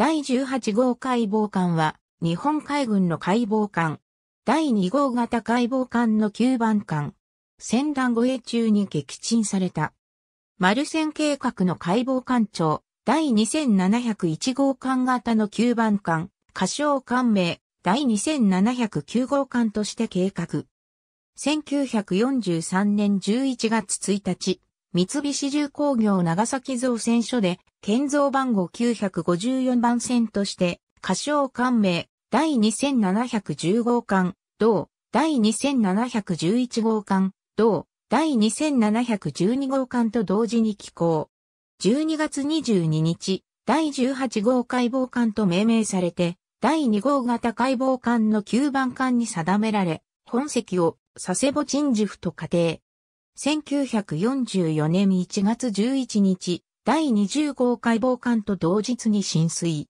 第18号解剖艦は、日本海軍の解剖艦。第2号型解剖艦の9番艦。戦乱護衛中に撃沈された。マルセン計画の解剖艦長。第2701号艦型の9番艦。仮称艦名。第2709号艦として計画。1943年11月1日、三菱重工業長崎造船所で、建造番号954番線として、仮称官名、第2710号館、同、第2711号館、同、第2712号館と同時に寄港。12月22日、第18号解剖艦と命名されて、第2号型解剖艦の9番艦に定められ、本籍を佐世保鎮守府と仮定。1944年1月11日、第20号解剖艦と同日に浸水。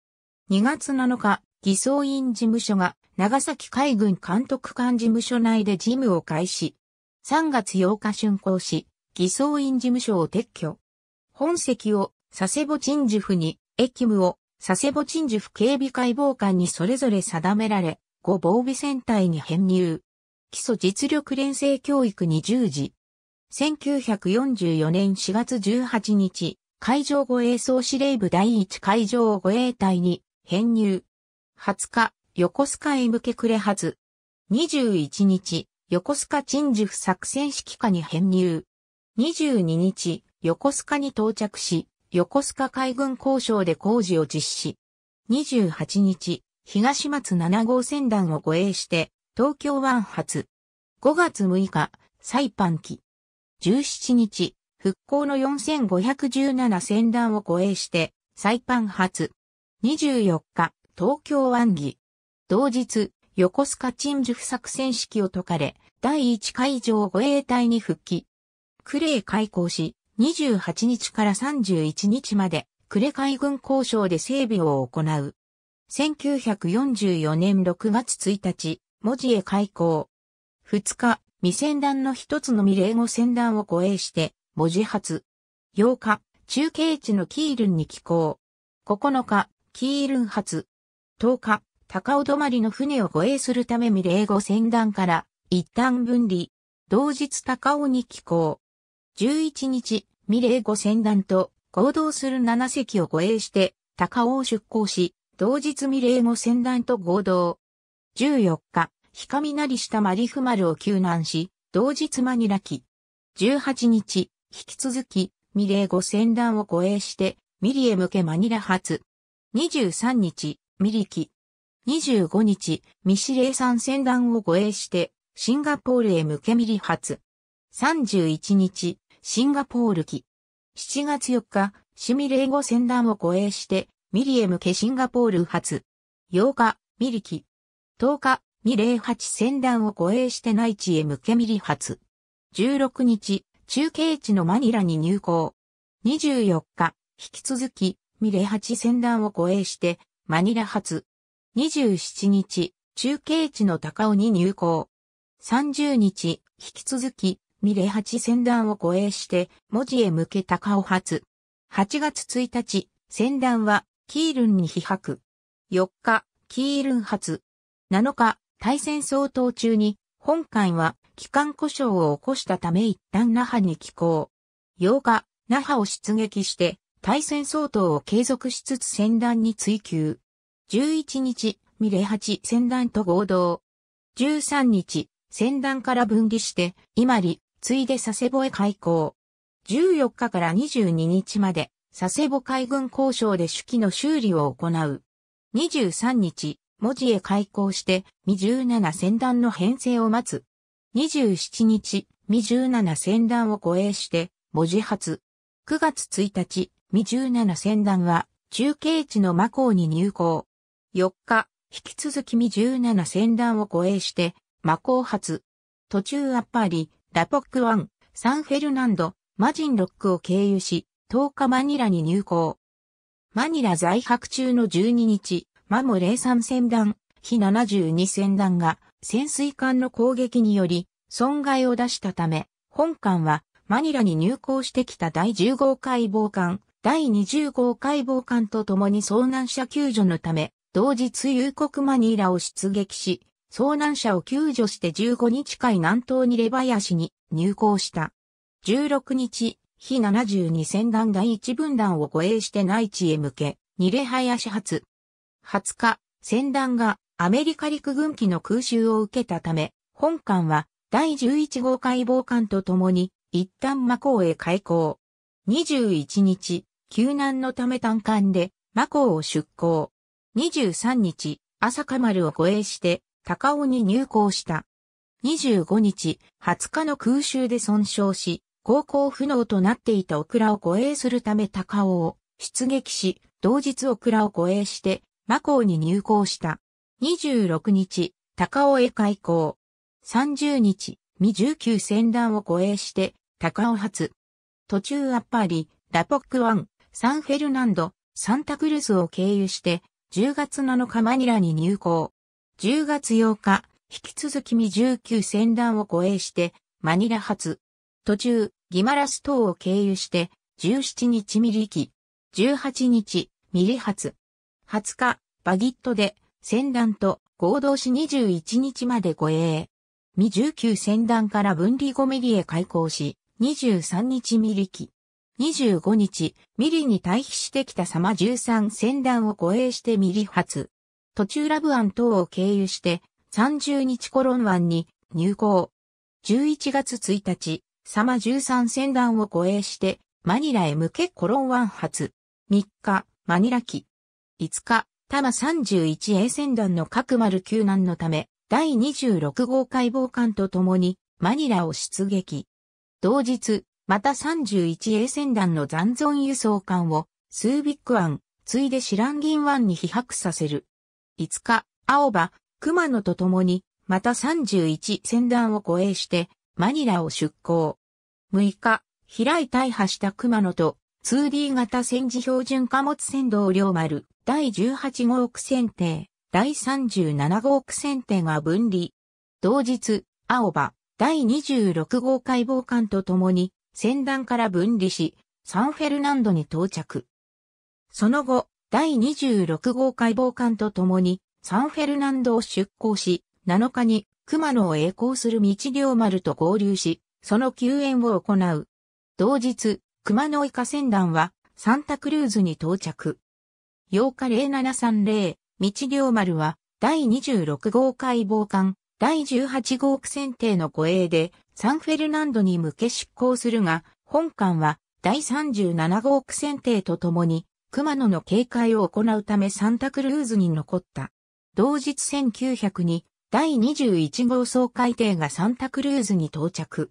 2月7日、偽装院事務所が長崎海軍監督官事務所内で事務を開始。3月8日竣工し、偽装院事務所を撤去。本籍を佐世保鎮守府に、駅務を佐世保鎮守府警備解剖官にそれぞれ定められ、5防備戦隊に編入。基礎実力連成教育に従事。1944年4月18日、海上護衛総司令部第1海上護衛隊に編入。20日、横須賀へ向けくれはず。21日、横須賀鎮守府作戦指揮下に編入。22日、横須賀に到着し、横須賀海軍交渉で工事を実施。28日、東松7号船団を護衛して、東京湾発。5月6日、サイパン機。17日、復興の4517戦団を護衛して、サイパン発。24日、東京湾議。同日、横須賀鎮守不作戦式を解かれ、第1海上護衛隊に復帰。クレー開港し、28日から31日まで、クレ海軍交渉で整備を行う。1944年6月1日、文字へ開港。2日、未船団の一つの未霊語船団を護衛して、文字発。8日、中継地のキールンに寄港。9日、キールン発。10日、高尾泊の船を護衛するため未霊語船団から、一旦分離。同日高尾に寄港。11日、ミレー5船団と合同する7隻を護衛して、高尾を出港し、同日ミレー5船団と合同。14日、ひかみなりしたマリフマルを救難し、同日マニラ機。18日、引き続き、ミレー5000を護衛して、ミリへ向けマニラ発。23日、ミリ機。25日、ミシレー3000を護衛して、シンガポールへ向けミリ発。31日、シンガポール機。7月4日、シミレー5000を護衛して、ミリへ向けシンガポール発。8日、ミリ機。10日、208戦団を護衛して内地へ向けミリ発。16日、中継地のマニラに入港。24日、引き続き、ミレ8戦団を護衛して、マニラ発。27日、中継地の高尾に入港。30日、引き続き、ミレ8戦団を護衛して、文字へ向け高尾発。8月1日、戦団は、キールンに飛泊。4日、キールン発。7日、対戦相当中に、本艦は機関故障を起こしたため一旦那覇に寄港。8日、那覇を出撃して、対戦相当を継続しつつ戦団に追求。11日、ミレ8戦団と合同。13日、戦団から分離して、今リ、ついで佐世保へ開港。14日から22日まで、佐世保海軍交渉で手記の修理を行う。23日、文字へ開口して、ミ17戦団の編成を待つ。27日、ミ17戦団を護衛して、文字発。9月1日、ミ17戦団は、中継地の魔港に入港。4日、引き続きミ17戦団を護衛して、魔港発。途中アッパーリ、ラポックワン、サンフェルナンド、マジンロックを経由し、10日マニラに入港。マニラ在泊中の12日、マム0 3船団、非72船団が潜水艦の攻撃により損害を出したため、本艦はマニラに入港してきた第10号解剖艦、第20号解剖艦と共に遭難者救助のため、同日夕刻マニラを出撃し、遭難者を救助して15日海南東にレバヤシに入港した。16日、非72船団第1分団を護衛して内地へ向け、ニレハヤシ発、20日、船団がアメリカ陸軍機の空襲を受けたため、本艦は第11号解剖艦とともに一旦マコーへ開港。21日、救難のため単艦で魔コを出港。23日、朝か丸を護衛して高尾に入港した。25日、20日の空襲で損傷し、航行不能となっていたオクラを護衛するため高尾を出撃し、同日オクラを護衛してマコーに入港した。26日、高尾へ開港。30日、未19船団を護衛して、高尾発。途中アッパーリ、ラポックワン、サンフェルナンド、サンタクルスを経由して、10月7日マニラに入港。10月8日、引き続き未19船団を護衛して、マニラ発。途中、ギマラス島を経由して、17日ミリ機。18日、ミリ発。20日、バギットで、船団と合同し21日まで護衛。未19船団から分離後メリへ開港し、23日ミリ機。25日、ミリに退避してきた様13船団を護衛してミリ発。途中ラブアン等を経由して、30日コロン湾に入港。11月1日、サマ13船団を護衛して、マニラへ向けコロン湾発。3日、マニラ機。5日、多摩 31A 船団の各丸救難のため、第26号解剖艦と共に、マニラを出撃。同日、また 31A 船団の残存輸送艦を、スービック湾、ついでシランギン湾に被迫させる。5日、青葉、熊野と共に、また31船団を護衛して、マニラを出港。6日、平井大破した熊野と、2D 型戦時標準貨物船道両丸、第18号区選定、第37号区選定が分離。同日、青葉、第26号解剖官と共に、船団から分離し、サンフェルナンドに到着。その後、第26号解剖官と共に、サンフェルナンドを出港し、7日に熊野を栄光する道両丸と合流し、その救援を行う。同日、熊野以下船団はサンタクルーズに到着。8日0730、道龍丸は、第26号海防艦、第18号区選定の護衛で、サンフェルナンドに向け出港するが、本艦は、第37号区選定とともに、熊野の警戒を行うためサンタクルーズに残った。同日1900に、第21号総海艇がサンタクルーズに到着。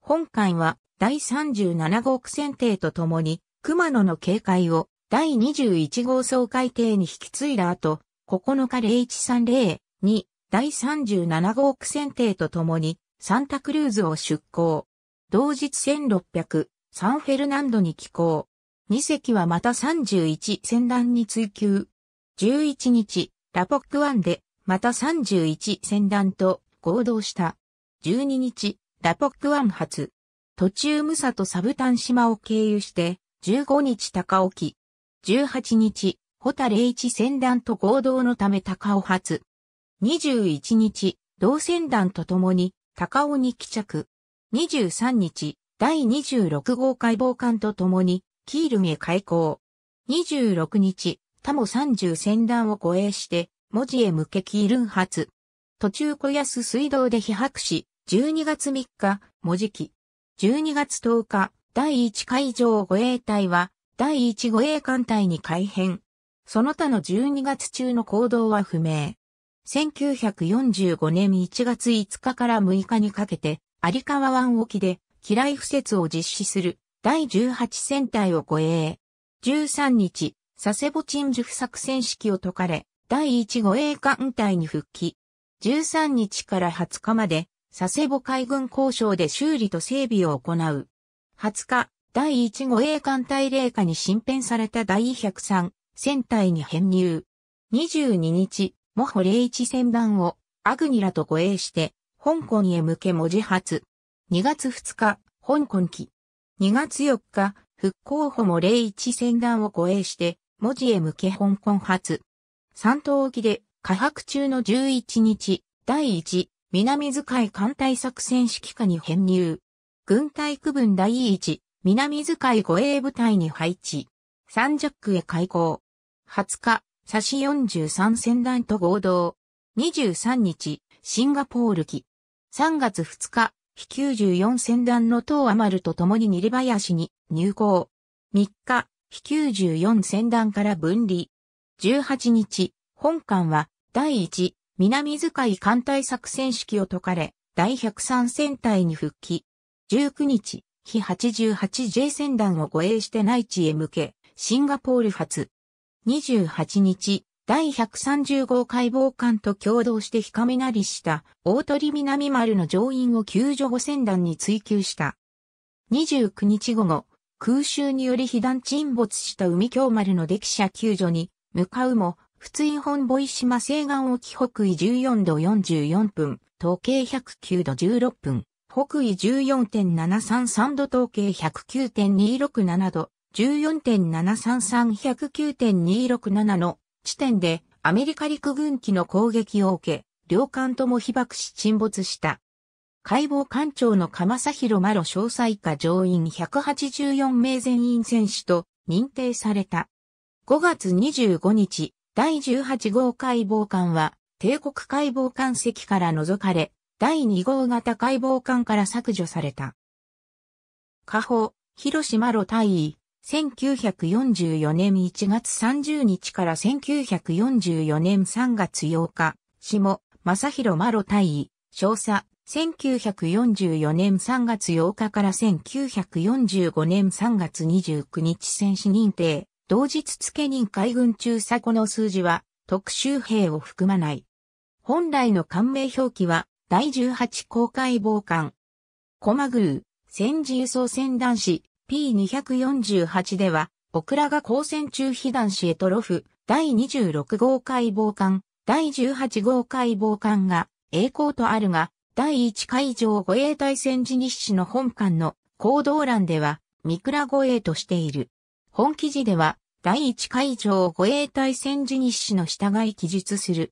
本艦は、第37号区選定とともに、熊野の警戒を第21号総会艇に引き継いだ後、9日0130に第37号区選艇と共にサンタクルーズを出港。同日1600サンフェルナンドに寄港。2隻はまた31船団に追求。11日、ラポック湾でまた31船団と合同した。12日、ラポック湾発。途中ムサとサブタン島を経由して、15日高沖、18日、ホタレ一船団と合同のため高尾発。21日、同船団と共に高尾に帰着。23日、第26号解剖艦と共にキールンへ開港。26日、他も30船団を護衛して、文字へ向けキールン発。途中小安水道で被迫し、12月3日、文字記。12月10日、第1海上護衛隊は、第1護衛艦隊に改編。その他の12月中の行動は不明。1945年1月5日から6日にかけて、有川湾沖で、機雷敷設を実施する第18戦隊を護衛。13日、佐世保鎮守不作戦式を解かれ、第1護衛艦隊に復帰。13日から20日まで、佐世保海軍交渉で修理と整備を行う。20日、第1護衛艦隊霊下に新編された第103戦隊に編入。22日、モホ01戦団をアグニラと護衛して、香港へ向け文字発。2月2日、香港機。2月4日、復興補も01戦団を護衛して、文字へ向け香港発。三島沖で、下泊中の11日、第1、南使い艦隊作戦指揮下に編入。軍隊区分第1、南遣い護衛部隊に配置。三ジャックへ開港。20日、し四43船団と合同。23日、シンガポール機。3月2日、飛94船団の東アマルと共にニリバヤシに入港。3日、飛94船団から分離。18日、本艦は第一、南遣い艦隊作戦式を解かれ、第103戦隊に復帰。19日、非 88J 船団を護衛して内地へ向け、シンガポール発。28日、第130号解剖艦と共同して日みなりした大鳥南丸の乗員を救助後船団に追求した。29日午後、空襲により被弾沈没した海京丸の溺者救助に向かうも、普通本ボイ島西岸沖北緯14度44分、統計109度16分、北緯14.733度統計109.267度、14.733109.267の地点でアメリカ陸軍機の攻撃を受け、両艦とも被爆し沈没した。解剖艦長の鎌佐広マロ詳細下乗員184名全員選手と認定された。5月25日、第18号解剖艦は、帝国解剖艦籍から除かれ、第2号型解剖艦から削除された。下方、広島路大尉、1944年1月30日から1944年3月8日、下、正広マロ大尉、少佐、1944年3月8日から1945年3月29日戦士認定、同日付任海軍中佐この数字は特殊兵を含まない。本来の官名表記は第18公開防艦。駒宮、戦時輸送船男子 P248 では、オクラが光線中被弾子へとロフ、第26号解防艦、第18号解防艦が、栄光とあるが、第1海上護衛隊戦時日誌の本艦の行動欄では、三倉護衛としている。本記事では、第1海上護衛隊戦時日誌の従い記述する。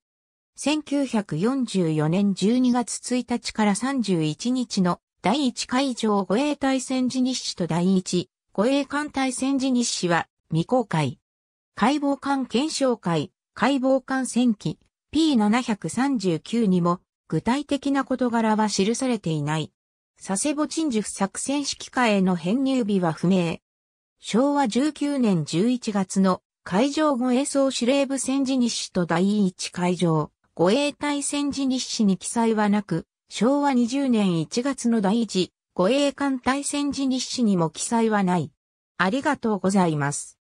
1944年12月1日から31日の第1海上護衛隊戦時日誌と第1護衛艦隊戦時日誌は未公開。解剖艦検証会、解剖艦戦記 P739 にも具体的な事柄は記されていない。佐世保鎮守作戦指揮下への編入日は不明。昭和19年11月の海上護衛総司令部戦時日誌と第一海上護衛隊戦時日誌に記載はなく、昭和20年1月の第一、護衛艦隊戦時日誌にも記載はない。ありがとうございます。